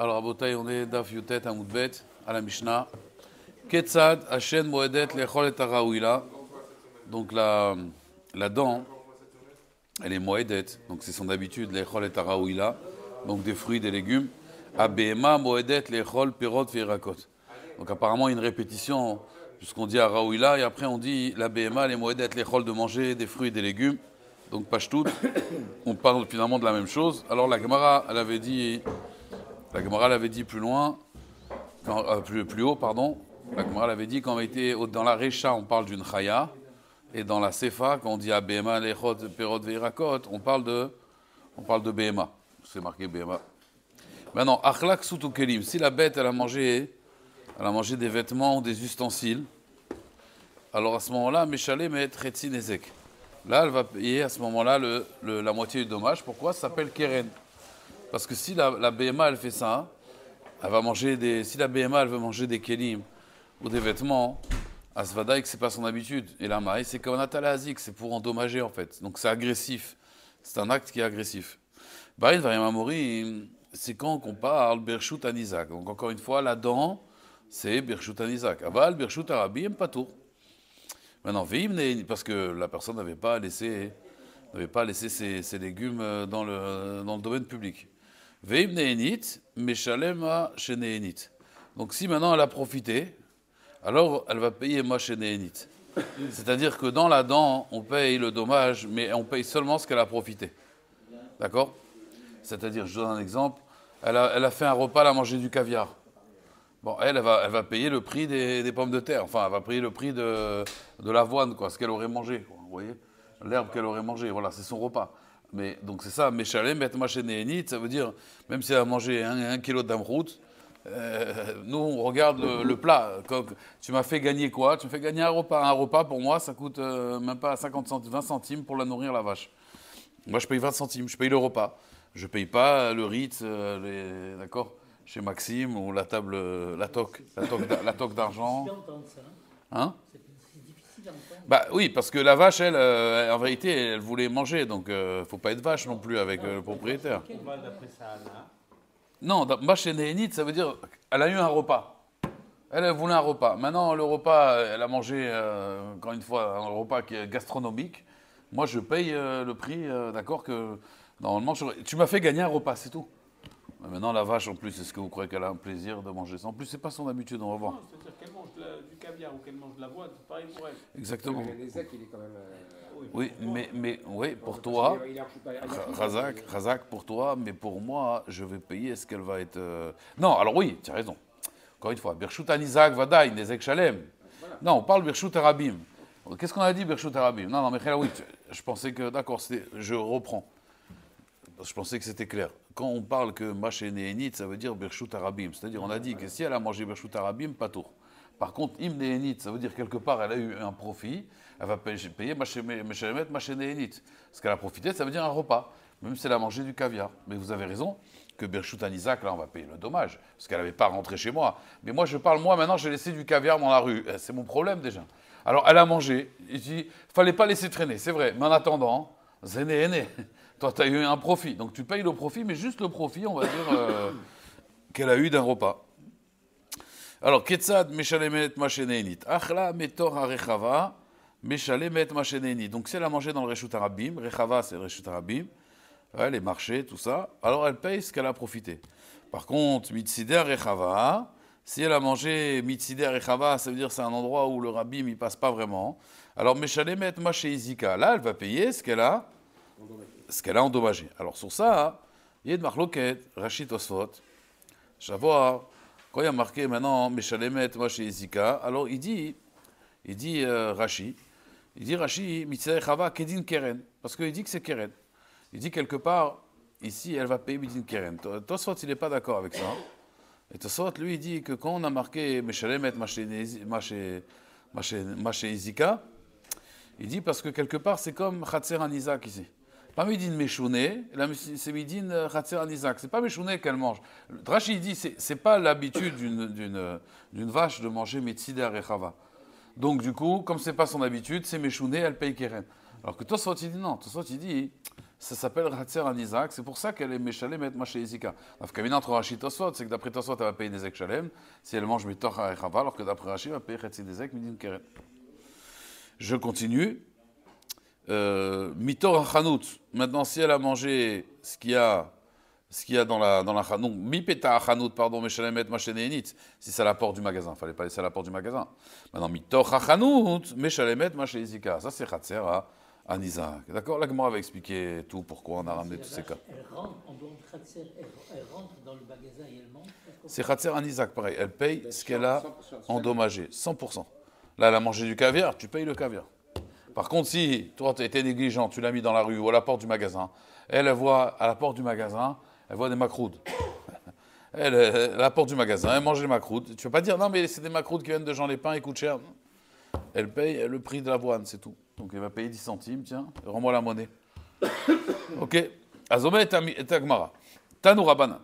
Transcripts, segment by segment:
Alors, Botay, on est Daf Yutet Amoudbet à la Mishnah. Ketsad, Moedet, Lechol et Donc, la, la dent, elle est Moedet. Donc, c'est son habitude, Lechol et Araouila. Donc, des fruits, des légumes. Abema Moedet, Lechol, Perot, firakot. Donc, apparemment, une répétition, puisqu'on dit Araouila, et après, on dit la B.M.A. les Moedet, Lechol, de manger des fruits et des légumes. Donc, tout on parle finalement de la même chose. Alors, la Gemara, elle avait dit. La Gemara l'avait dit plus loin, euh, plus, haut, pardon. La Gemara l'avait dit quand on était dans la Recha, on parle d'une Chaya, et dans la Sefa, quand on dit à Lechot, Perot, Veirakot, on parle de, on parle de Bema. C'est marqué Bema. Maintenant, Achlak Sutukelim, si la bête, elle a mangé, elle a mangé des vêtements ou des ustensiles, alors à ce moment-là, Méchalé met Là, elle va payer à ce moment-là la moitié du dommage. Pourquoi Ça s'appelle Keren. Parce que si la, la BMA, elle fait ça, elle va manger des. Si la BMA, elle veut manger des kelim ou des vêtements, ce c'est pas son habitude. Et la maï, c'est comme atalazik, c'est pour endommager, en fait. Donc c'est agressif. C'est un acte qui est agressif. un Variamamori, c'est quand on parle à Anizak. Donc encore une fois, la dent, c'est à Anizak. il Bershut pas tout. Maintenant, non, parce que la personne n'avait pas laissé, n'avait pas laissé ses, légumes euh, dans le domaine public. Veim Donc si maintenant elle a profité, alors elle va payer moi néénite C'est-à-dire que dans la dent, on paye le dommage, mais on paye seulement ce qu'elle a profité. D'accord C'est-à-dire, je donne un exemple, elle a, fait un repas, elle a mangé du caviar. Bon, elle, elle va, payer le prix des, pommes de terre. Enfin, elle va payer le prix de, l'avoine, quoi, ce qu'elle aurait mangé. vous voyez L'herbe qu'elle aurait mangée. Voilà, c'est son repas. Mais, donc c'est ça, Meshalem et Machénéhénit, ça veut dire, même si elle a mangé un, kilo d'amrout, euh, nous on regarde le, plat. tu m'as fait gagner quoi Tu me fais gagner un repas. Un repas pour moi, ça coûte euh, même pas 50 centimes, 20 centimes pour la nourrir la vache. Moi je paye 20 centimes, je paye le repas. Je paye pas euh, le rite, euh, d'accord Chez Maxime ou la table, la toque, la toque d'argent. Hein, hein? Bah oui, parce que la vache, elle, euh, en vérité, elle voulait manger, donc euh, faut pas être vache non plus avec euh, le propriétaire. Non, vache chez ça veut dire elle a eu un repas. Elle, elle voulait un repas. Maintenant, le repas, elle a mangé, encore une fois, un repas qui est gastronomique. Moi, je paye le prix, d'accord, que normalement, je... tu m'as fait gagner un repas, c'est tout maintenant, la vache, en plus, est-ce que vous croyez qu'elle a un plaisir de manger ça En plus, c'est pas son habitude, on va voir. C'est-à-dire qu'elle mange du caviar ou qu'elle mange de l'avoine, c'est pareil pour elle. Exactement. Le il est quand même. Euh, oui, mais, mais oui, pour toi, Razak, Razak, pour toi, mais pour moi, je vais payer. Est-ce qu'elle va être. Euh, non, alors oui, tu as raison. Encore une fois, Birchut Anizak, Vadaï, Nézek Shalem. Non, on parle Birchut Arabim. Qu'est-ce qu'on a dit, Birchut Arabim Non, non, mais oui, je pensais que. D'accord, je reprends je pensais que c'était clair. Quand on parle que Machénéhénit, ça veut dire Birchut Arabim. C'est-à-dire, on a dit que si elle a mangé Birchut Arabim, pas tout. Par contre, Imnéhénit, ça veut dire quelque part, elle a eu un profit, elle va payer Machémet Machénéhénit. Ce qu'elle a profité, ça veut dire un repas, même si elle a mangé du caviar. Mais vous avez raison que Birchut Anisak, là, on va payer le dommage, parce qu'elle n'avait pas rentré chez moi. Mais moi, je parle, moi, maintenant, j'ai laissé du caviar dans la rue. Eh, c'est mon problème déjà. Alors, elle a mangé. Il dit, fallait pas laisser traîner, c'est vrai. Mais en attendant, Zéné, toi, tu as eu un profit. Donc tu payes le profit, mais juste le profit, on va dire, euh, qu'elle a eu d'un repas. Alors, Ketzad, Meshalemet, machenenit, Achla, Metor, Arechava, Meshalemet, machenenit. Donc, si elle a mangé dans le Reshut Arabim, Rechava, c'est le Reshut Arabim, les marchés, tout ça, alors elle paye ce qu'elle a profité. Par contre, mitzider Rechava, si elle a mangé mitzider Rechava, ça veut dire que c'est un endroit où le Rabim, il passe pas vraiment. Alors, Meshalemet, izika. là, elle va payer ce qu'elle a ce qu'elle a endommagé. Alors sur ça, il y a de marque Rachid Osfot, savoir, quand il a marqué maintenant Meshalemet, Maché Izika, alors il dit, il dit euh, Rachid, il dit Rachid, Mitzvah Chava Kedin Keren, parce qu'il dit que c'est Keren. Il dit quelque part, ici, elle va payer Midin Keren. Tosfot, il n'est pas d'accord avec ça. Et Tosfot, lui, il dit que quand on a marqué Meshalemet, Maché Izika, il dit parce que quelque part, c'est comme Khatser Isaac ici pas Médine Meshouné, c'est Médine euh, Khatser Isaac. C'est pas Meshouné qu'elle mange. Drachi dit, c'est pas l'habitude d'une euh, vache de manger à Rechava. Donc du coup, comme c'est pas son habitude, c'est Meshouné, elle paye Keren. Alors que Tosfot, il dit non. Tosfot, il dit, ça s'appelle en Isaac, c'est pour ça qu'elle est mais et Maché Isika. La cabine entre Rashi et c'est que d'après Toswot, elle va payer des Chalem, si elle mange et Rechava, alors que d'après Rashi, elle va payer des Isaac, Keren. Je continue. Euh, mitor khanut Maintenant, si elle a mangé ce qu'il y a, ce qu'il y a dans la dans la non, mipeta khanut pardon, meshalemet macheneinit. Si c'est à la porte du magasin, fallait pas laisser à la porte du magasin. Maintenant, mitor hachanout, meshalemet machenizika. Ça, c'est chatzer à, à Nizak. D'accord. La Gemara va expliqué tout pourquoi on a ramené tous ces cas. Elle rentre, dans le magasin et elle C'est chatzer à Nizak, pareil. Elle paye ce qu'elle a endommagé, 100%. Là, elle a mangé du caviar, tu payes le caviar. Par contre, si toi, tu étais négligent, tu l'as mis dans la rue ou à la porte du magasin, elle, voit à la porte du magasin, elle voit des macroudes. Elle, à la porte du magasin, elle mange des macroudes. Tu ne vas pas dire, non, mais c'est des macroudes qui viennent de Jean Lépin, ils coûtent cher. Elle paye le prix de l'avoine, c'est tout. Donc elle va payer 10 centimes, tiens, rends-moi la monnaie. ok Azomé ta gmara. Tanou Rabana.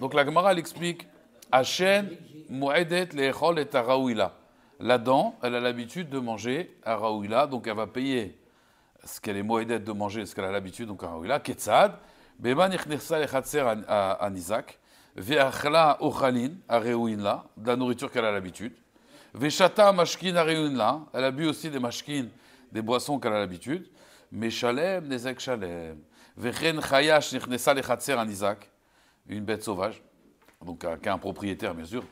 Donc la gmara elle explique Hachen, Mouedet, Lechol et Taraouila la dent, elle a l'habitude de manger à donc elle va payer ce qu'elle est moédette de manger, ce qu'elle a l'habitude, donc à Raouila, Ketzad, Beman Ichnersa Echatser à Nizak, Veachla Ochalin à de la nourriture qu'elle a l'habitude, Veshata Mashkin à elle a bu aussi des mashkin, des boissons qu'elle a l'habitude, mechalem Nezek chalem Vechen Chayash Echnesa Echatser à Nizak, une bête sauvage, donc qui un propriétaire bien sûr,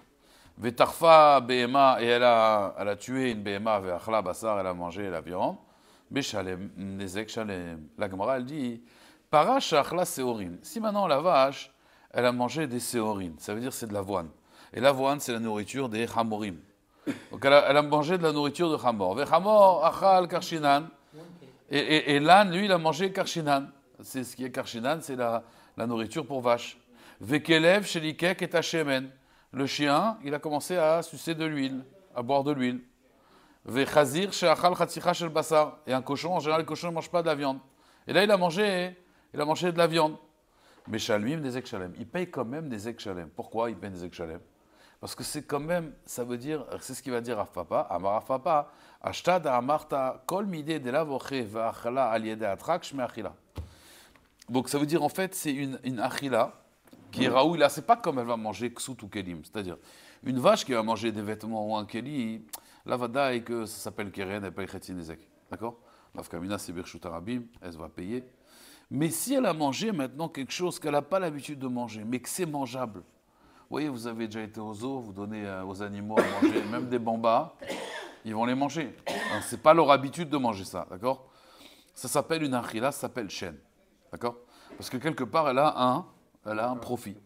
Vetarfa Behema, et elle a, tué une Behema, Veachla Bassar, elle a mangé la viande. Mais Nezek Shalem. La Gemara, elle dit Parash Achla Seorim. Si maintenant la vache, elle a mangé des Seorim, ça veut dire c'est de l'avoine. Et l'avoine, c'est la nourriture des Hamorim. Donc elle a, mangé de la nourriture de Hamor. Vechamor, Achal Karchinan. Et, et, l'âne, lui, il a mangé Karchinan. C'est ce qui est Karchinan, c'est la, nourriture pour vache. Vekelev, Shelikek et achemen le chien, il a commencé à sucer de l'huile, à boire de l'huile. Et un cochon, en général, le cochon ne mange pas de la viande. Et là, il a mangé, il a mangé de la viande. Mais des Ekshalem. Il paye quand même des Ekshalem. Pourquoi il paye des Ekshalem Parce que c'est quand même, ça veut dire, c'est ce qu'il va dire à Papa, à Papa, Ashtad Amarta, Kol Mide de la Voche al Atrak Donc ça veut dire en fait, c'est une, une Achila qui est mm. Raoul, là, c'est pas comme elle va manger Ksout ou Kelim. C'est-à-dire, une vache qui va manger des vêtements ou un Keli, la vada et que ça s'appelle Keren, elle paye Khetinezek. D'accord L'Afkamina, c'est birchutarabim, elle elle va payer. Mais si elle a mangé maintenant quelque chose qu'elle n'a pas l'habitude de manger, mais que c'est mangeable, vous voyez, vous avez déjà été aux zoo, vous donnez euh, aux animaux à manger, même des bambas, ils vont les manger. Hein, Ce n'est pas leur habitude de manger ça, d'accord Ça s'appelle une achila, ça s'appelle chêne. d'accord Parce que quelque part, elle a un, elle a un profit.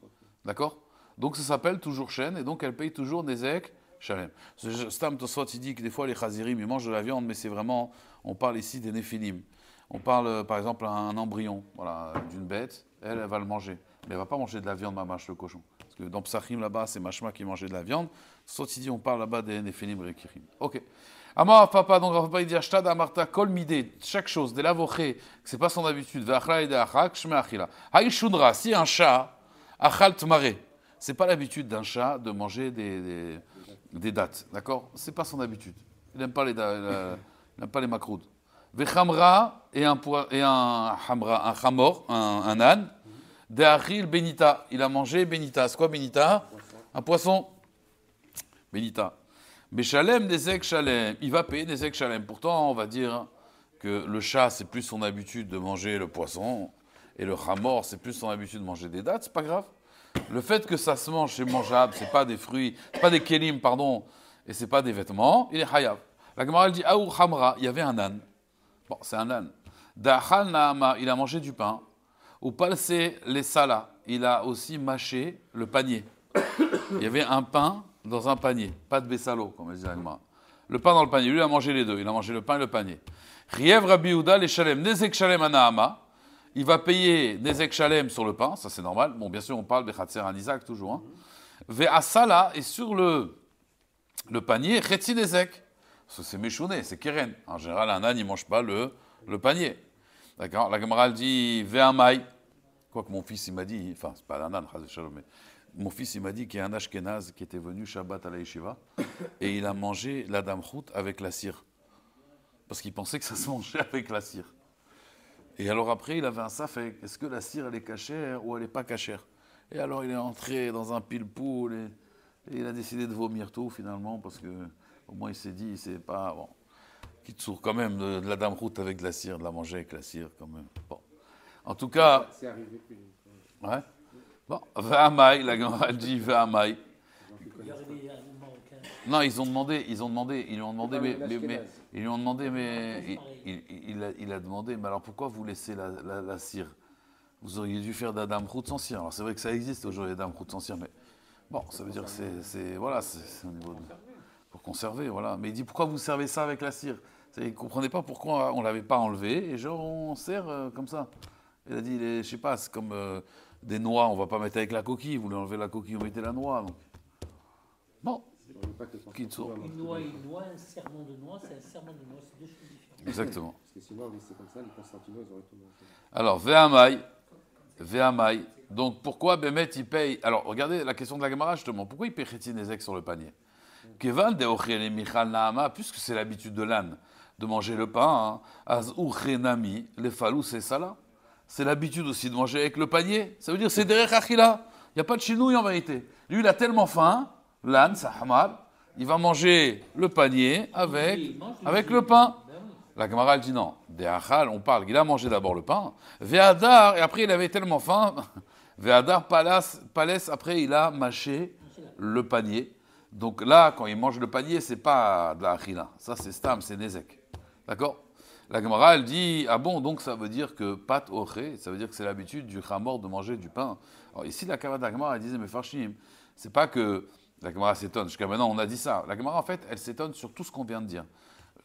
D'accord Donc ça s'appelle toujours chaîne et donc elle paye toujours des Shalem. Stam Tosfot, il dit que des fois les chazirim, ils mangent de la viande, mais c'est vraiment, on parle ici des néphilim. On parle euh, par exemple à un embryon voilà, d'une bête, elle va le manger mais ne va pas manger de la viande, ma mâche, le cochon. Parce que dans Psachim, là-bas, c'est Machma qui mangeait de la viande. Sauf si on parle là-bas des Néphilim et Kirim. Ok. Amar papa, donc papa, il dit Ashtad Amarta Kolmide, chaque chose, de ce c'est pas son habitude, vachla et shme Shmeachila. Haïshunra, si un chat, Achalt Maré, c'est pas l'habitude d'un chat de manger des, des, des dates, d'accord C'est pas son habitude. Il n'aime pas les, la, pas les macroudes. Vechamra et un, et un hamra, un chamor, un âne, Aril benita. Il a mangé benita. C'est quoi benita Un poisson. Benita. Béchalem nezek Chalem. Il va payer des Chalem. Pourtant, on va dire que le chat, c'est plus son habitude de manger le poisson. Et le ramor, c'est plus son habitude de manger des dates. C'est pas grave. Le fait que ça se mange, c'est mangeable. C'est pas des fruits. C'est pas des kelim, pardon. Et c'est pas des vêtements. Il est hayab. La Gemara, elle dit hamra. Il y avait un âne. Bon, c'est un âne. Da'achal na'ama. Il a mangé du pain. Ou c'est les salas il a aussi mâché le panier. Il y avait un pain dans un panier, pas de bessalo, comme disait moi. Le pain dans le panier, lui a mangé les deux, il a mangé le pain et le panier. Riev Rabbi les Shalem, Nezek Shalem Anahama, il va payer Nezek Shalem sur le pain, ça c'est normal. Bon, bien sûr, on parle de Khatser Isaac toujours. Hein. Asala et sur le, le panier, Chetzi Nezek. C'est méchouné, c'est Keren. En général, un âne, il ne mange pas le, le panier. D'accord La Gemara, dit Ve'amai. Quoique mon fils, il m'a dit, enfin, c'est pas l'Anan, mais mon fils, il m'a dit qu'il y a un Ashkenaz qui était venu Shabbat à la Yeshiva et il a mangé la damchout avec la cire. Parce qu'il pensait que ça se mangeait avec la cire. Et alors après, il avait un saf est-ce que la cire, elle est cachère ou elle n'est pas cachère Et alors il est entré dans un pile-poule et, il a décidé de vomir tout finalement parce que au moins il s'est dit, c'est pas qui te quand même de, la dame route avec de la cire, de la manger avec la cire quand même. Bon. En tout cas. C'est arrivé plus Ouais. Bon, Va'amai, la Gemara dit mailles. Non, ils ont demandé, ils ont demandé, ils lui ont demandé, mais, ils lui ont demandé, ah, mais il, a, demandé, mais alors pourquoi vous laissez la, cire Vous auriez dû faire de la dame route sans cire. Alors c'est vrai que ça existe aujourd'hui, la dame route sans cire, mais bon, ça veut dire que c'est, voilà, c'est au niveau de, pour conserver, voilà. Mais il dit pourquoi vous servez ça avec la cire il ne comprenait pas pourquoi on ne l'avait pas enlevé, et genre on sert euh, comme ça. Il a dit, je sais pas, c'est comme euh, des noix, on ne va pas mettre avec la coquille, vous voulez enlever la coquille, on mettait la noix. Donc. Bon, Une noix, une noix, un serment de noix, c'est un serment de noix, c'est deux choses différentes. Exactement. Parce que sinon, c'est comme ça, les ils auraient Alors, Véhamaï, Donc, pourquoi Bémet, il paye Alors, regardez la question de la Gemara, justement. Pourquoi il paye Chetinezek sur le panier Keval de Michal Nahama, puisque c'est l'habitude de l'âne de manger le pain. Hein. le falous, c'est ça là. C'est l'habitude aussi de manger avec le panier. Ça veut dire c'est derrière Achila. Il n'y a pas de chinouille en vérité. Lui, il a tellement faim, l'âne, mal. il va manger le panier avec, avec le pain. La camarade dit non. Deachal, on parle, il a mangé d'abord le pain. Veadar, et après il avait tellement faim. Veadar, palace, après il a mâché le panier. Donc là, quand il mange le panier, c'est pas de la achila. Ça, c'est stam, c'est nezek. D'accord La Gemara, elle dit Ah bon, donc ça veut dire que pâte au ça veut dire que c'est l'habitude du ramor de manger du pain. Alors ici, la Kavada elle disait Mais Farshim, c'est pas que la Gemara s'étonne. Jusqu'à maintenant, on a dit ça. La Gemara, en fait, elle s'étonne sur tout ce qu'on vient de dire.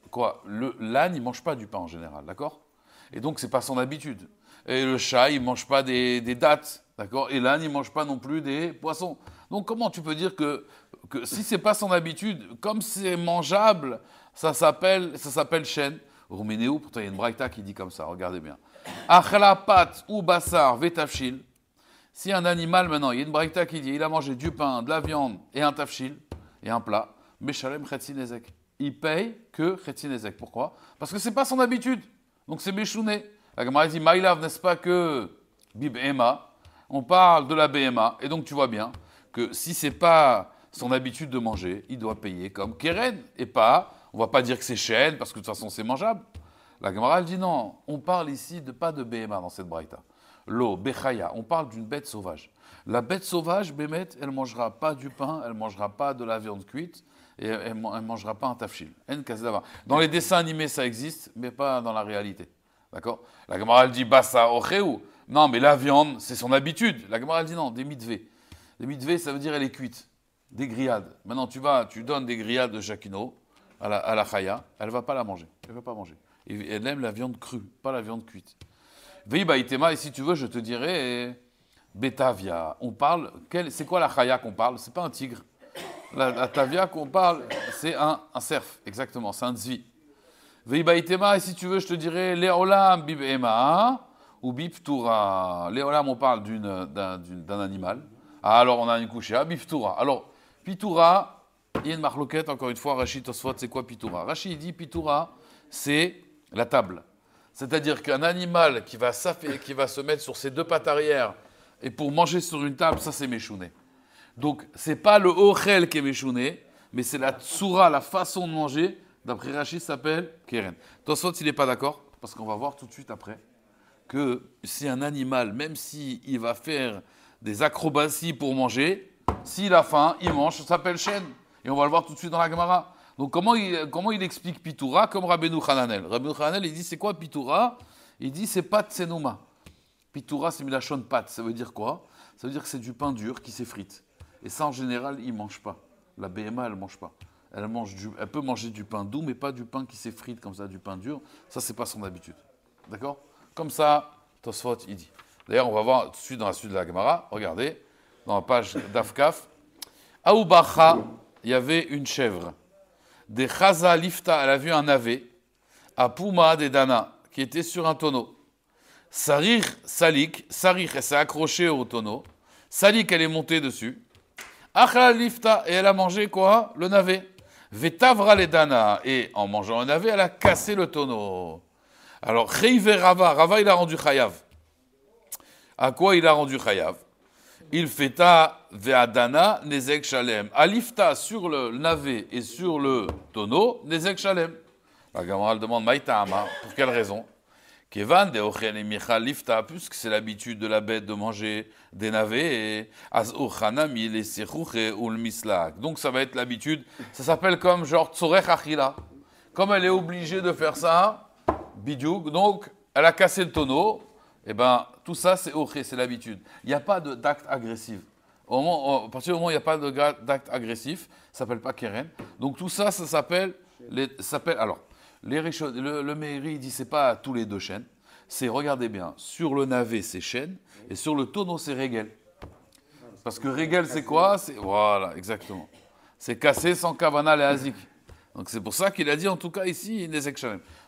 Quoi L'âne, il mange pas du pain en général, d'accord Et donc, c'est pas son habitude. Et le chat, il mange pas des, des dattes, d'accord Et l'âne, il mange pas non plus des poissons. Donc, comment tu peux dire que, que si c'est pas son habitude, comme c'est mangeable, ça s'appelle, ça s'appelle chêne. Rouménéou, pourtant il y a une braïta qui dit comme ça, regardez bien. Achalapat ou bassar vetafshil. Si un animal, maintenant, il y a une braïta qui dit il a mangé du pain, de la viande et un tafchil et un plat, mechalem chetzinézek. Il paye que chetzinézek. Pourquoi Parce que ce n'est pas son habitude. Donc c'est méchouné. La Gemara dit Maïlav, n'est-ce pas que Bibema On parle de la BMA. Et donc tu vois bien que si ce n'est pas son habitude de manger, il doit payer comme Keren et pas on va pas dire que c'est chêne, parce que de toute façon, c'est mangeable. La Gemara, dit non, on parle ici de pas de béma dans cette braïta. L'eau, Bechaya, on parle d'une bête sauvage. La bête sauvage, Bémet, elle mangera pas du pain, elle mangera pas de la viande cuite, et elle, ne mangera pas un tafchil. Dans les dessins animés, ça existe, mais pas dans la réalité. D'accord La Gemara, elle dit Bassa ocheu. Non, mais la viande, c'est son habitude. La Gemara, dit non, des mitvés. Des mitvés, ça veut dire elle est cuite. Des grillades. Maintenant, tu vas, tu donnes des grillades de Jacquino, à la, à chaya, elle va pas la manger. Elle va pas manger. elle aime la viande crue, pas la viande cuite. itema et si tu veux, je te dirai Betavia. On parle, c'est quoi la chaya qu'on parle C'est pas un tigre. La, tavia qu'on parle, c'est un, cerf, exactement, c'est un zvi. itema et si tu veux, je te dirai Leolam bibema ou biptura. Leolam, on parle d'un animal. Ah, alors on a une couche, ah, biptura. Alors, pitura, il y a une encore une fois, Rachid Tosfot, c'est quoi Pitoura Rachid dit Pitoura, c'est la table. C'est-à-dire qu'un animal qui va, qui va se mettre sur ses deux pattes arrière et pour manger sur une table, ça c'est méchouné. Donc c'est pas le ochel qui est méchouné, mais c'est la tsoura, la façon de manger, d'après Rachid, s'appelle Keren. Tosfot, il n'est pas d'accord, parce qu'on va voir tout de suite après que si un animal, même s'il va faire des acrobaties pour manger, s'il a faim, il mange, ça s'appelle chêne. Et on va le voir tout de suite dans la Gemara. Donc comment il, comment il explique Pitoura comme Rabbeinu Hananel Rabbeinu Hananel, il dit c'est quoi Pitoura Il dit c'est pas Tsenouma. Pitoura, c'est milachon pâte. Ça veut dire quoi Ça veut dire que c'est du pain dur qui s'effrite. Et ça, en général, il ne mange pas. La BMA, elle ne mange pas. Elle, mange elle peut manger du pain doux, mais pas du pain qui s'effrite comme ça, du pain dur. Ça, c'est pas son habitude. D'accord Comme ça, Tosfot, il dit. D'ailleurs, on va voir tout de suite dans la suite de la Gemara. Regardez, dans la page d'Afkaf. Aoubacha il y avait une chèvre. Des Chaza Lifta, elle a vu un ave, à Pouma des Dana, qui était sur un tonneau. Sarir Salik, Sarir, elle s'est accrochée au tonneau. Salik, elle est montée dessus. Achla Lifta, et elle a mangé quoi Le navet. Vetavra les Dana, et en mangeant un navet, elle a cassé le tonneau. Alors, Reive Rava, Rava, il a rendu Chayav. À quoi il a rendu Chayav il fêta ve'adana nezek shalem. Alifta sur le navet et sur le tonneau nezek shalem. La Gamara demande Maïtahama, pour quelle raison Kevan de ochen et lifta, puisque c'est l'habitude de la bête de manger des navets, az ochanami les sechouche ou le mislak. Donc ça va être l'habitude, ça s'appelle comme genre Tzorech achila. Comme elle est obligée de faire ça, bidouk. donc elle a cassé le tonneau, eh bien, tout ça, c'est ok, c'est l'habitude. Il n'y a pas d'acte agressif. moment, à partir du moment où il n'y a pas d'acte agressif, ça s'appelle pas keren. Donc tout ça, ça s'appelle. Alors, le, mairie dit c'est pas tous les deux chaînes. C'est, regardez bien, sur le navet, c'est chaîne, et sur le tonneau, c'est régel. Parce que régel, c'est quoi Voilà, exactement. C'est cassé sans kavanah et Azik. Donc c'est pour ça qu'il a dit, en tout cas ici, les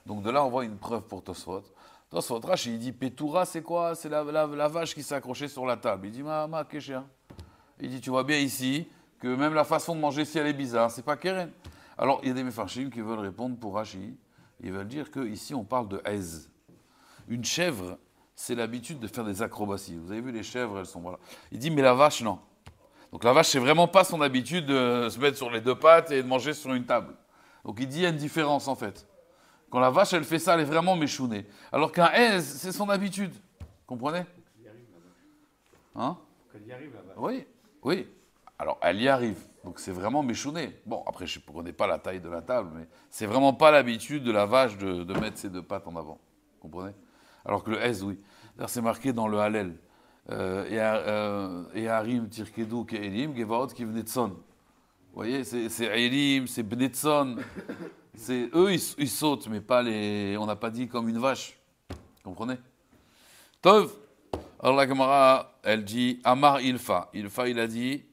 Donc de là, on voit une preuve pour Tosfot dans son trash, il dit Pétoura, c'est quoi C'est la, vache qui s'accrochait sur la table. Il dit Ma, ma, c'est ?» hein? Il dit Tu vois bien ici que même la façon de manger, si elle est bizarre, c'est pas est Alors, il y a des méfarchim qui veulent répondre pour Rashi. Ils veulent dire que ici on parle de aise Une chèvre, c'est l'habitude de faire des acrobaties. Vous avez vu, les chèvres, elles sont. Voilà. Il dit Mais la vache, non. Donc, la vache, c'est vraiment pas son habitude de se mettre sur les deux pattes et de manger sur une table. Donc, il dit Il y a une différence, en fait. Quand la vache, elle fait ça, elle est vraiment méchounée. Alors qu'un S, c'est son habitude. Comprenez Hein y arrive là-bas. Oui, oui. Alors, elle y arrive. Donc, c'est vraiment méchouné. Bon, après, je ne connais pas la taille de la table, mais c'est vraiment pas l'habitude de la vache de, mettre ses deux pattes en avant. Comprenez Alors que le S, oui. C'est marqué dans le Hallel. Euh, euh, et Harim, Tirkedou, Elim, Gevaot, Kivnetson. Vous voyez, c'est Elim, c'est Bnetson. C'est eux, ils, sautent, mais pas les. On n'a pas dit comme une vache. Vous comprenez Tov. Alors la caméra, elle dit Amar Ilfa. Ilfa, il a dit.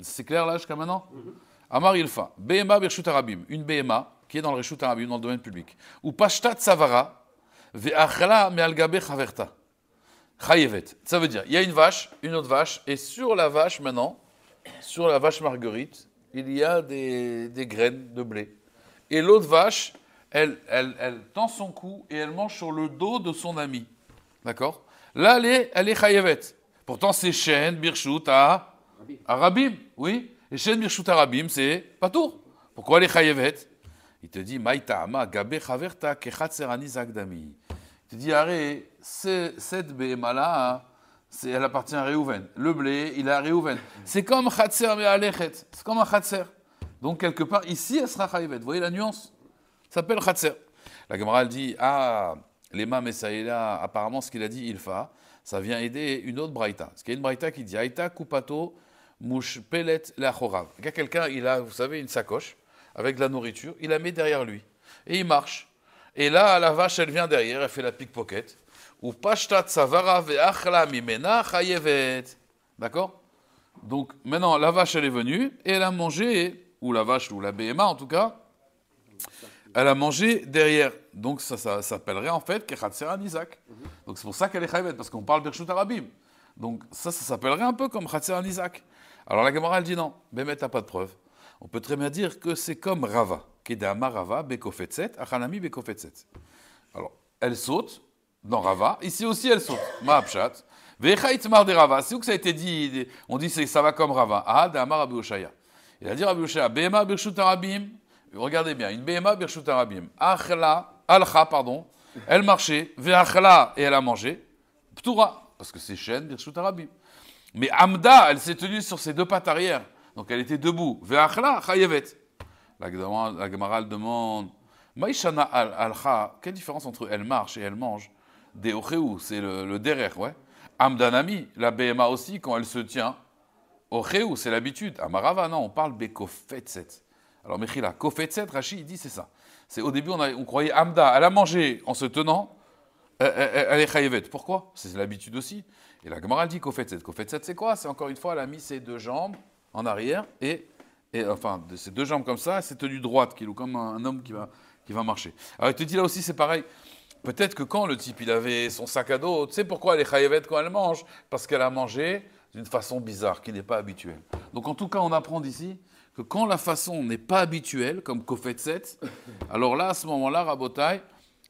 C'est clair là jusqu'à maintenant mhm. Amar Ilfa. Bema Birshut Une Bema qui est dans le Rishut Arabim, dans le domaine public. Ou Pashtat Savara. Ve'achla me'algabe chaverta. Chayevet. Ça veut dire, il y a une vache, une autre vache, et sur la vache maintenant, sur la vache marguerite, il y a des, des graines de blé. Et l'autre vache, elle, tend son cou et elle mange sur le dos de son ami. D'accord Là, elle est, elle est Pourtant, c'est Shen birchout, à, arabim. Oui Et Shen Birchut arabim, c'est pas tout. Pourquoi elle est khayevet Il te dit Maïta Ama, Gabe Chaverta, Kechatserani Zagdami. Il te dit Arrête, cette béhéma elle appartient à Réhouven. Le blé, il est à Réhouven. C'est comme Khatser alechet. C'est comme un Khatser. Donc quelque part, ici, elle sera Chayevet. Vous voyez la nuance Ça s'appelle khatser. La Gemara, elle dit, ah, l'Ema là, apparemment, ce qu'il a dit, il fa, ça vient aider une autre braïta. Ce qui est une braïta qui dit, aïta kupato mouche pelet la a Quelqu'un, il a, vous savez, une sacoche avec de la nourriture, il la met derrière lui. Et il marche. Et là, la vache, elle vient derrière, elle fait la pickpocket. Ou pashtat savara ve'achla mimena chayevet. D'accord Donc, maintenant, la vache, elle est venue et elle a mangé ou la vache, ou la BMA en tout cas, elle a mangé derrière. Donc ça, s'appellerait en fait un Isaac. Donc c'est pour ça qu'elle est Chaybet, parce qu'on parle Birchut Arabim. Donc ça, ça s'appellerait un peu comme un Isaac. Alors la Gemara, elle dit non, Bémet n'a pas de preuve. On peut très bien dire que c'est comme Rava, Kedama Rava, Bekofetset, Achanami Bekofetset. Alors, elle saute dans Rava, ici aussi elle saute, maabchat, Vechait Mar de Rava, c'est où que ça a été dit On dit que ça va comme Rava. Ah, Damar Oshaya. Il a dit Rabbi Yoshua, Regardez bien, une Bema Alcha, pardon. Elle marchait, Veachla, et elle a mangé. ptura parce que c'est chêne Birshut Arabim. Mais Amda, elle s'est tenue sur ses deux pattes arrière. Donc elle était debout. Veachla, Chayevet. La Gemara demande Maïshana Alcha, quelle différence entre elle marche et elle mange Deocheu, c'est le, le derrière, ouais. Amdanami, la Bema aussi, quand elle se tient, « Ocheu », c'est l'habitude. Amarava, non, on parle Bekofetset. Alors, Mechila, Kofetset, Rachid, il dit c'est ça. Au début, on, croyait Amda, elle a mangé en se tenant, euh, euh, euh, elle est Chayevet. Pourquoi C'est l'habitude aussi. Et la Gemara dit Kofetset. Kofetset, c'est quoi C'est encore une fois, elle a mis ses deux jambes en arrière et, et enfin, ses deux jambes comme ça, elle s'est tenue droite, comme un, homme qui va, marcher. Alors, il te dit là aussi, c'est pareil. Peut-être que quand le type il avait son sac à dos, tu sais pourquoi elle est chayevet quand elle mange Parce qu'elle a mangé d'une façon bizarre, qui n'est pas habituelle. Donc en tout cas, on apprend d'ici que quand la façon n'est pas habituelle, comme Kofet alors là, à ce moment-là, Rabotai,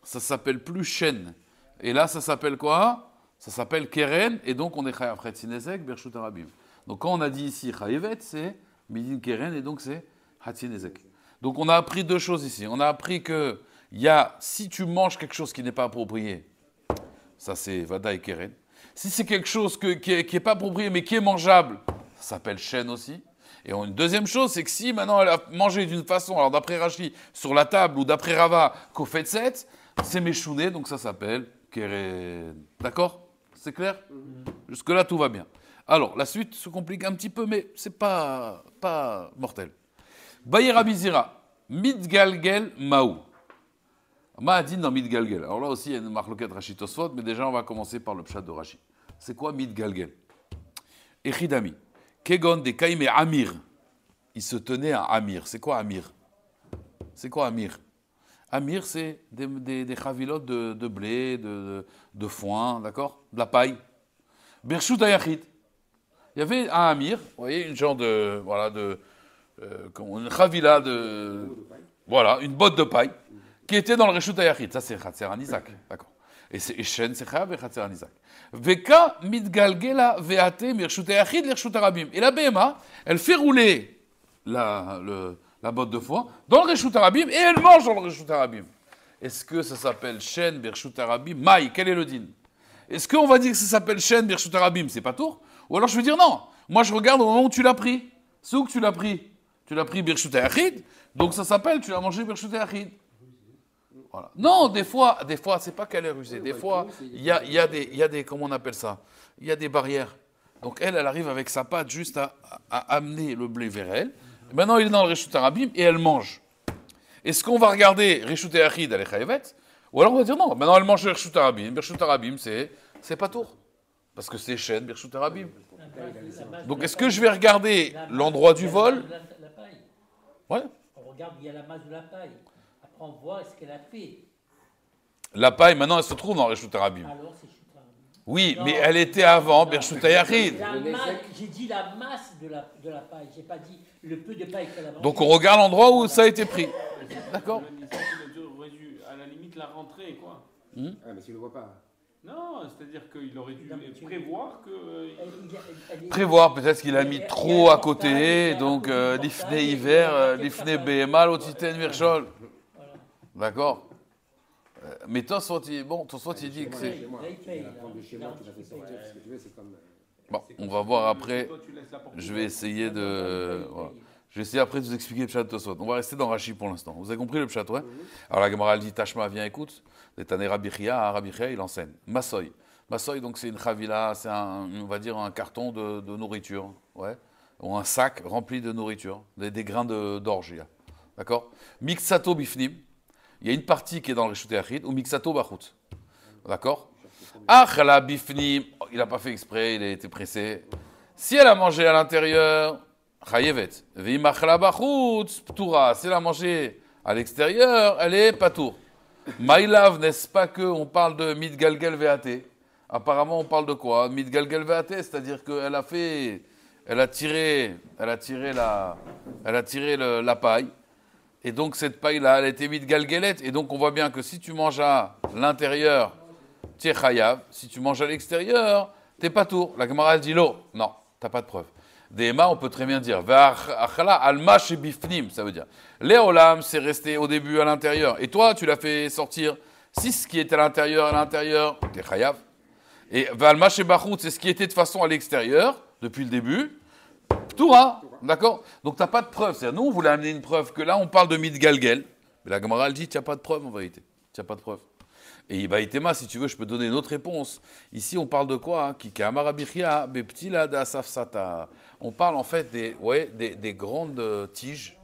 ça s'appelle plus chaîne. Et là, ça s'appelle quoi Ça s'appelle Keren, et donc on est Chayav sinezek, berchutarabim. Donc quand on a dit ici Chayevet, c'est Midin Keren, et donc c'est hatsinezek. Donc on a appris deux choses ici. On a appris que y a, si tu manges quelque chose qui n'est pas approprié, ça c'est Vada Keren. Si c'est quelque chose qui n'est pas approprié mais qui est mangeable, ça s'appelle chêne aussi. Et une deuxième chose, c'est que si maintenant elle a mangé d'une façon, alors d'après Rachi, sur la table ou d'après Rava, qu'au fait c'est méchouné, donc ça s'appelle keren. D'accord C'est clair mhm. Jusque-là, tout va bien. Alors, la suite se complique un petit peu, mais c'est pas, pas mortel. Bayer Abizira, Midgalgel Maou. Ma'adin dans Midgalgel. Alors là aussi, il y a une marque Rashi Tosfot, mais déjà, on va commencer par le pshat de Rashi. C'est quoi Midgalgel? Echidami. Kegon de kaimé Amir. Il se tenait à Amir. C'est quoi Amir C'est quoi Amir Amir, c'est des, des, chavilotes de, blé, de, foin, d'accord De la paille. Bershut Il y avait un Amir, vous voyez, une genre de. Voilà, de. Euh, une chavila de. Voilà, une botte de paille qui était dans le Reshut Hayachid. Ça, c'est an Isaac. D'accord. Et c'est Shen, c'est Chab et an Isaac. Veka mitgalgela veate mirshut Arabim. Et la BMA, elle fait rouler la, botte de foin dans le Reshut Arabim et elle mange dans le Reshut Arabim. Est-ce que ça s'appelle Shen, Birshut Arabim Maï, quel est le din Est-ce qu'on va dire que ça s'appelle Shen, Birshut Arabim C'est pas tout Ou alors je vais dire non. Moi, je regarde au moment où tu l'as pris. C'est où que tu l'as pris Tu l'as pris Birshut Ayachid, donc ça s'appelle, tu l'as mangé Birchut Ayachid. Non, des fois, des fois, c'est pas qu'elle est rusée. des fois, il y a, des, comment on appelle ça Il y a des barrières. Donc elle, elle arrive avec sa patte juste à, amener le blé vers elle. maintenant, il est dans le Réchut et elle mange. Est-ce qu'on va regarder Réchut et Achid, Ou alors on va dire non, maintenant elle mange le Réchut Arabim. Réchut Arabim, c'est pas tout. Parce que c'est chaîne, Birchut Arabim. Donc est-ce que je vais regarder l'endroit du vol Ouais. On regarde, il y a la masse de la paille on voit ce qu'elle a fait. La paille, maintenant, elle se trouve dans Reshut Arabim. Alors, c'est Oui, mais elle était avant La Yarid. J'ai dit la masse de la, de la paille, j'ai pas dit le peu de paille qu'elle a Donc, on regarde l'endroit où ça a été pris. D'accord À la limite, la rentrée, quoi. Hmm ah, mais tu ne le voit pas. Non, c'est-à-dire qu'il aurait dû prévoir que. Euh, prévoir, peut-être qu'il a mis trop à côté, donc euh, l'ifné hiver, l'ifné BMA, l'otitène virchol. D'accord euh, mais toi, bon, toi, dit que c'est. Bon, on va voir après. Je vais essayer de. Je vais essayer après de vous expliquer le chat de On va rester dans Rachid pour l'instant. Vous avez compris le chat, ouais mhm. Alors la Gemara dit Tashma, viens, écoute. Rabbi Chia, il enseigne. Massoy. Massoy, donc c'est une chavila, c'est un, on va dire un carton de, nourriture, ouais, ou un sac rempli de nourriture, des, grains d'orge, a. D'accord Mixato bifnim il y a une partie qui est dans le Rishuté ou mixato barout, D'accord la bifni, il n'a pas fait exprès, il a été pressé. Si elle a mangé à l'intérieur, chayevet. Si elle a mangé à l'extérieur, elle est patour. My love, n'est-ce pas que on parle de gal Apparemment, on parle de quoi gal c'est-à-dire qu'elle a fait, elle a tiré, elle a tiré la, elle a tiré la paille. Et donc cette paille-là, elle a est de galguelette. Et donc on voit bien que si tu manges à l'intérieur, tu es chayav. Si tu manges à l'extérieur, t'es pas tour. La camarade dit l'eau. Non, t'as pas de preuve. Dema, on peut très bien dire. alma bifnim, ça veut dire. Léolam, c'est resté au début à l'intérieur. Et toi, tu l'as fait sortir. Si ce qui était à l'intérieur, à l'intérieur, t'es chayav. Et valma c'est ce qui était de façon à l'extérieur, depuis le début, D'accord Donc tu n'as pas de preuve. cest à nous, on voulait amener une preuve que là, on parle de Midgalgel. Mais la Gemara, elle dit, tu n'as pas de preuve en vérité. Tu n'as pas de preuve. Et il va Ibaïtema, si tu veux, je peux donner une autre réponse. Ici, on parle de quoi hein On parle en fait des, des, grandes tiges,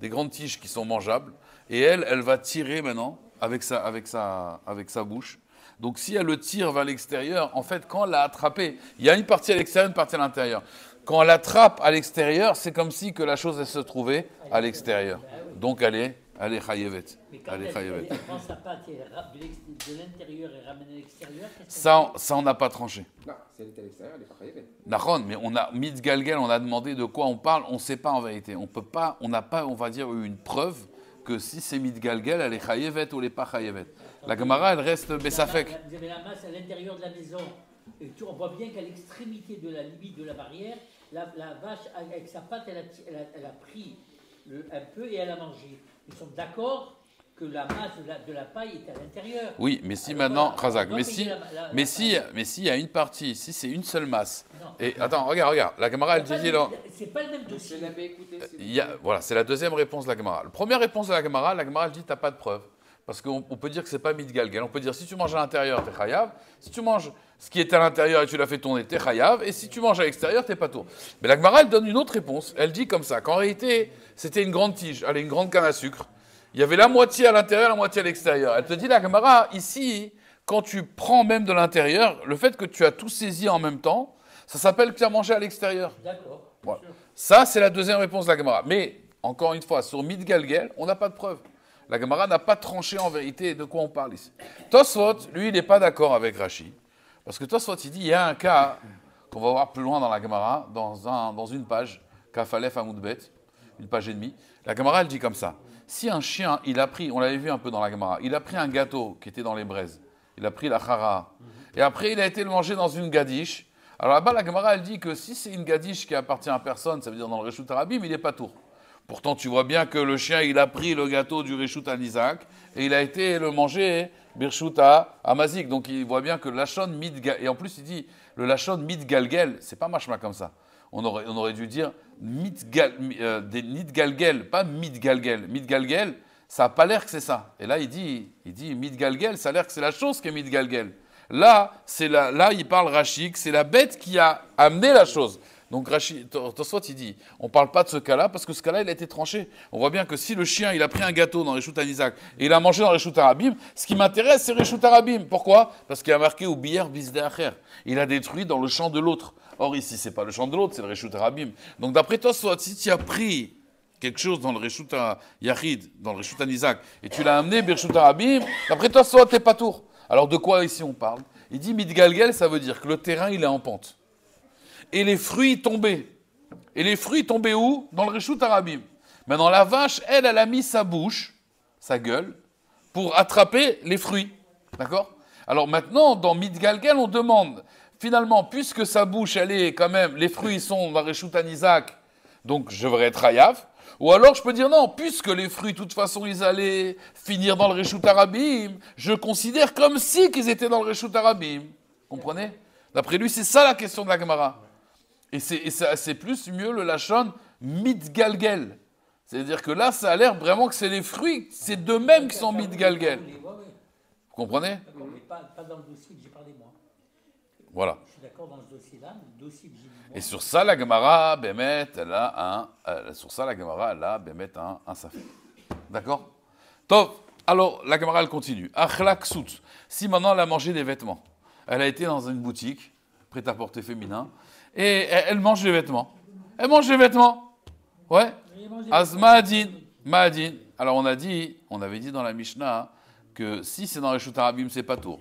des grandes tiges qui sont mangeables. Et elle, elle va tirer maintenant avec sa, avec sa, avec sa bouche. Donc si elle le tire vers l'extérieur, en fait, quand elle l'a attrapé, il y a une partie à l'extérieur, une partie à l'intérieur. Quand on l'attrape à l'extérieur, c'est comme si que la chose elle se trouvait à l'extérieur. Ah Donc elle est, elle est chayevet. Elle est chayevet. de l'intérieur et ramenée à l'extérieur. Ça, on n'a pas tranché. Non, si elle à l'extérieur, elle est pas chayevet. mais on a Galgal, on a demandé de quoi on parle, on ne sait pas en vérité. On peut pas, on n'a pas, on va dire, eu une preuve que si c'est Galgal, elle est chayevet ou elle n'est pas chayevet. La Gemara, elle reste Bessafek. Vous avez la masse à l'intérieur de la maison. Et on voit bien qu'à l'extrémité de la limite de la barrière, la, vache, avec sa pâte, elle a, pris un peu et elle a mangé. Nous sommes d'accord que la masse de la, paille est à l'intérieur. Oui, mais si maintenant, Krasak, mais si, mais, si, mais il y a une partie, si c'est une seule masse. Et attends, regarde, regarde, la gamara, elle dit... C'est pas le même dossier. Euh, il y voilà, c'est la deuxième réponse de la gamara. La première réponse de la gamara, la elle dit, t'as pas de preuve. Parce qu'on peut dire que c'est pas mitgalgal. On peut dire, si tu manges à l'intérieur, t'es Khayav. Si tu manges ce qui est à l'intérieur et tu l'as fait tourner, t'es chayav. Et si tu manges à l'extérieur, t'es pas tour. Mais la Gemara, elle donne une autre réponse. Elle dit comme ça qu'en réalité, c'était une grande tige, elle une grande canne à sucre. Il y avait la moitié à l'intérieur, la moitié à l'extérieur. Elle te dit, la Gemara, ici, quand tu prends même de l'intérieur, le fait que tu as tout saisi en même temps, ça s'appelle que tu as mangé à l'extérieur. D'accord. Ça, c'est la deuxième réponse de la Gemara. Mais, encore une fois, sur Midgalgel, on n'a pas de preuve. La Gemara n'a pas tranché en vérité de quoi on parle ici. Tosfot, lui, il n'est pas d'accord avec Rachi. Parce que toi, soit il dit, il y a un cas qu'on va voir plus loin dans la Gemara, dans, un, dans une page, Kafalef Amoudbet, une page et demie. La Gemara, elle dit comme ça. Si un chien, il a pris, on l'avait vu un peu dans la Gemara, il a pris un gâteau qui était dans les braises, il a pris la chara, et après il a été le manger dans une gadish. Alors là-bas, la Gemara, elle dit que si c'est une gadish qui appartient à personne, ça veut dire dans le Réchut Arabi, mais il n'est pas tout. Pourtant, tu vois bien que le chien, il a pris le gâteau du Rishout à Isaac et il a été le manger Birchout à Amazik. Donc, il voit bien que Lachon Midgalgel, et en plus, il dit le Lachon Midgalgel, c'est pas machma comme ça. On aurait, dû dire mitgal, euh, des pas Midgalgel. Midgalgel, ça n'a pas l'air que c'est ça. Et là, il dit, il dit Midgalgel, ça a l'air que c'est la chose qui est Midgalgel. Là, c'est là, là, il parle Rachik, c'est la bête qui a amené la chose. Donc Rachid, il dit, on ne parle pas de ce cas-là parce que ce cas-là, il a été tranché. On voit bien que si le chien, il a pris un gâteau dans le Réchoutan Isaac et il a mangé dans Réchoutan Arabim, ce qui m'intéresse, c'est Réchoutan Arabim. Pourquoi Parce qu'il a marqué au billard Bizdeacher. Il a détruit dans le champ de l'autre. Or ici, c'est pas le champ de l'autre, c'est le Réchoutan Arabim. Donc d'après toi soit si tu as pris quelque chose dans le Réchoutan Yahid, dans le Réchoutan Isaac, et tu l'as amené Réchout Arabim, d'après toi, tu t'es pas tour. Alors de quoi ici on parle Il dit Midgalgel, ça veut dire que le terrain, il est en pente et les fruits tombaient. Et les fruits tombaient où Dans le Réchout Arabim. Maintenant, la vache, elle, elle a mis sa bouche, sa gueule, pour attraper les fruits. D'accord Alors maintenant, dans Midgalgal, on demande, finalement, puisque sa bouche, elle est quand même, les fruits sont dans le Réchout Isaac, donc je devrais être Hayav. Ou alors je peux dire non, puisque les fruits, de toute façon, ils allaient finir dans le Réchout Arabim, je considère comme si qu'ils étaient dans le Réchout Arabim. Comprenez D'après lui, c'est ça la question de la Gemara. Et c'est plus mieux le lachon mitgalgel. C'est-à-dire que là, ça a l'air vraiment que c'est les fruits, c'est d'eux-mêmes qui sont mitgalgel. Vous comprenez pas, pas dans le dossier que j'ai parlé moi. Voilà. Je suis d'accord dans ce dossier-là, le dossier que j'ai dit. Et sur ça, la Gemara, Bémet, elle a un. Euh, sur ça, la Gemara, elle a Bémet, un, safé. D'accord Top. Alors, la Gemara, elle continue. Achlak Si maintenant elle a mangé des vêtements, elle a été dans une boutique, prêt à porter féminin, et elle mange les vêtements. Elle mange les vêtements. Ouais. Azmadin. Madin. Alors on a dit, on avait dit dans la Mishnah que si c'est dans les Shoutarabim, c'est pas tour.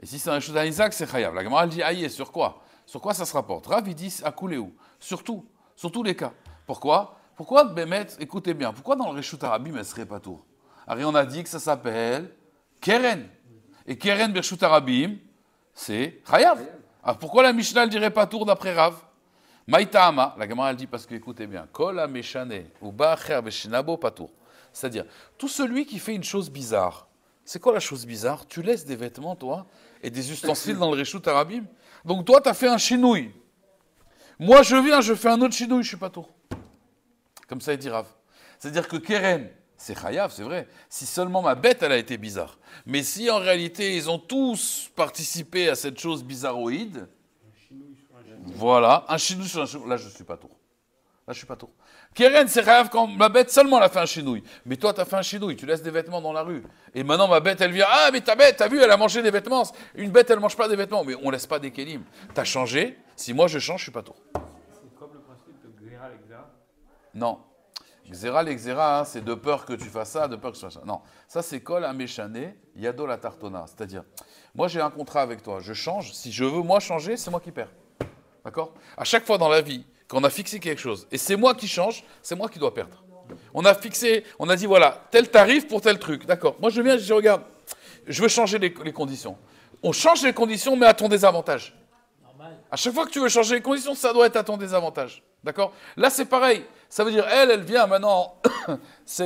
Et si c'est dans les Isaac c'est Chayav. La Gemara dit Aïe, sur quoi Sur quoi ça se rapporte Ravidis il dit à où Surtout, sur tous les cas. Pourquoi Pourquoi Bémet, écoutez bien, pourquoi dans le Reshut Arabim, elle serait pas tour Alors on a dit que ça s'appelle Keren. Et Keren Berchout Arabim, c'est Chayav. Alors ah, pourquoi la Mishnah ne dirait pas tour d'après Rav Maitama, la Gemara elle dit parce que écoutez bien, Kola Meshane, Uba Beshinabo Patour. C'est-à-dire, tout celui qui fait une chose bizarre, c'est quoi la chose bizarre Tu laisses des vêtements, toi, et des ustensiles dans le réchaud Arabim. Donc toi, tu as fait un chinouille. Moi, je viens, je fais un autre chinouille, je suis pas tour. Comme ça, il dit Rav. C'est-à-dire que Keren, c'est c'est vrai. Si seulement ma bête, elle a été bizarre. Mais si en réalité, ils ont tous participé à cette chose bizarroïde. voilà, un chinouille sur un chinouille. Là, je ne suis pas tour. Là, je suis pas tour. Keren, c'est chayav quand ma bête seulement elle a fait un chinouille. Mais toi, tu as fait un chinouille, tu laisses des vêtements dans la rue. Et maintenant, ma bête, elle vient. Ah, mais ta bête, as vu, elle a mangé des vêtements. Une bête, elle mange pas des vêtements. Mais on laisse pas des Tu as changé. Si moi, je change, je suis pas tour. C'est comme le principe de Non. Xéra, hein, c'est de peur que tu fasses ça, de peur que tu fasses ça. Non, ça c'est à méchané, Yado la Tartona. C'est-à-dire, moi j'ai un contrat avec toi, je change. Si je veux moi changer, c'est moi qui perds. D'accord À chaque fois dans la vie, quand on a fixé quelque chose, et c'est moi qui change, c'est moi qui dois perdre. On a fixé, on a dit voilà, tel tarif pour tel truc. D'accord. Moi je viens, je regarde, je veux changer les, conditions. On change les conditions, mais à ton désavantage. Normal. À chaque fois que tu veux changer les conditions, ça doit être à ton désavantage. D'accord Là c'est pareil. Ça veut dire, elle, elle vient maintenant,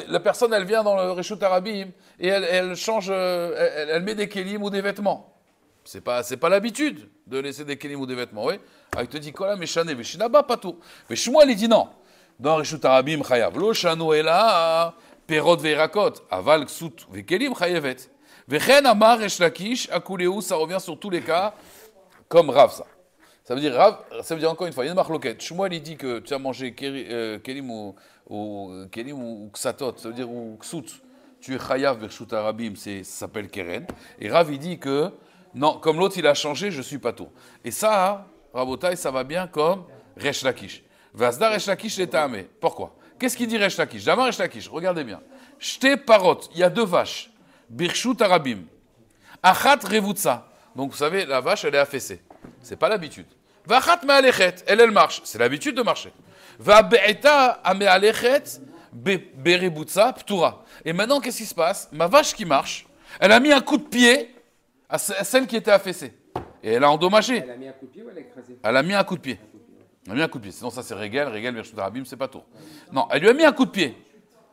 la personne, elle vient dans le Rishut Arabim et elle, change, euh, elle, met des kélim ou des vêtements. C'est pas, pas l'habitude de laisser des kélim ou des vêtements, oui. Ah, te dit, quoi là, mais chané, mais là-bas, pas tout. Mais moi, elle dit non. Dans Rishut Arabim, chayav, lo ela, perot veirakot, aval Ksout, vekelim chayevet. Vechen amar eshlakish, akuleu, ça revient sur tous les cas, comme Rav, ça. Ça veut dire, ça veut dire encore une fois, il y a une il dit que tu as mangé keri, euh, kelim ou, ou ksatot, ça veut dire ou Ksout, Tu es chayav birshut arabim, ça s'appelle keren. Et Rav, il dit que, non, comme l'autre, il a changé, je suis pas tout. Et ça, Rabotai, ça va bien comme Resh Lakish. Vazda Resh amé. Pourquoi Qu'est-ce qu'il dit Resh Lakish D'abord Resh Lakish, regardez bien. Shte parot, il y a deux vaches. Birshut arabim. Achat revutsa. Donc vous savez, la vache, elle est affaissée. C'est pas l'habitude elle, elle marche. C'est l'habitude de marcher. Va be'eta Et maintenant, qu'est-ce qui se passe Ma vache qui marche, elle a mis un coup de pied à celle qui était affaissée. Et elle a endommagé. Elle a mis un coup de pied ou elle a écrasé Elle a mis un coup de pied. Elle a mis un coup de pied. Sinon, ça, c'est régal régal mais Rabim, c'est pas tout. Non, elle lui a mis un coup de pied.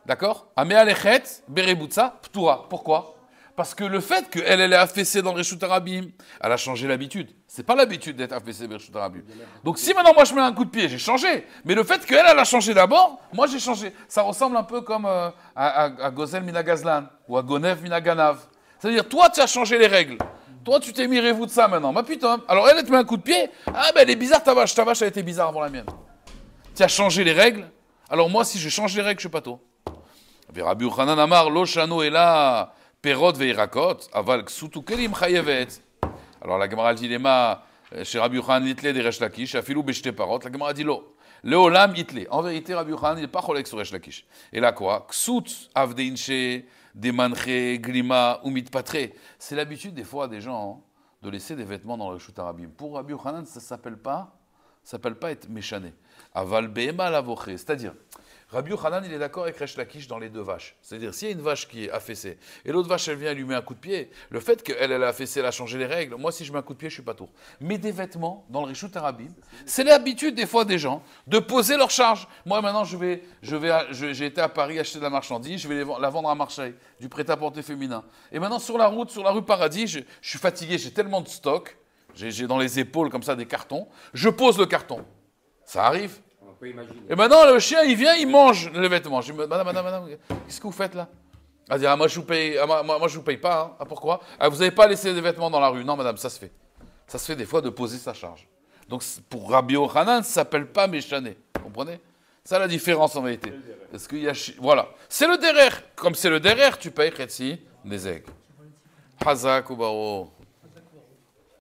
D'accord Amealechet, Berebutsa, Ptura. Pourquoi parce que le fait qu'elle, elle est affaissée dans le Arabim, elle a changé l'habitude. C'est pas l'habitude d'être affaissée dans le Arabim. Donc si maintenant moi je mets un coup de pied, j'ai changé. Mais le fait qu'elle, elle a changé d'abord, moi j'ai changé. Ça ressemble un peu comme euh, à, à, Gozel Minagazlan ou à Gonev Minaganav. C'est-à-dire, toi tu as changé les règles. Toi tu t'es mis vous de ça maintenant. Ma putain. Alors elle, elle te met un coup de pied. Ah ben elle est bizarre ta vache. Ta vache, elle était bizarre avant la mienne. Tu as changé les règles. Alors moi, si je change les règles, je suis pas tôt. Rabbi Amar, Lo Shano est là. Perot veirakot, aval kelim chayevet. Alors la Gemara dit lema euh, chez Rabbi Yochanan itle des Resh Lakish, afilou bechete parot. La Gemara dit lo. Le olam itle. En vérité, Rabbi il n'est pas cholek sur Resh Lakish. Et là quoi Ksut avdeinche, demanche, glima, umit patre. C'est l'habitude des fois des gens hein, de laisser des vêtements dans le arabie. Pour Rabbi Yochanan, ça s'appelle pas, s'appelle pas être méchané. Aval behema lavoché. C'est-à-dire, Rabbi Hanan, il est d'accord avec la Lakish dans les deux vaches. C'est-à-dire, s'il y a une vache qui est affaissée et l'autre vache, elle vient, lui met un coup de pied, le fait qu'elle, elle a affaissé, elle a changé les règles. Moi, si je mets un coup de pied, je suis pas tour. Mais des vêtements, dans le Rishut Arabi, c'est l'habitude des fois des gens de poser leur charge. Moi, maintenant, je vais, je vais, j'ai été à Paris acheter de la marchandise, je vais la vendre à Marseille, du prêt-à-porter féminin. Et maintenant, sur la route, sur la rue Paradis, je, je suis fatigué, j'ai tellement de stock, j'ai dans les épaules comme ça des cartons, je pose le carton. Ça arrive. Et maintenant, le chien, il vient, il mange les vêtements. madame, madame, madame, qu'est-ce que vous faites là Elle dit, ah, moi, je vous paye, ah, moi, je vous paye pas. Hein. Ah, pourquoi ah, Vous n'avez pas laissé les vêtements dans la rue. Non, madame, ça se fait. Ça se fait des fois de poser sa charge. Donc, pour Rabbi Ochanan, ça s'appelle pas méchané. comprenez Ça, la différence en vérité. Parce qu'il y a. Voilà. C'est le derrière. Comme c'est le derrière, tu payes Khetsi des aigles. Hazak ou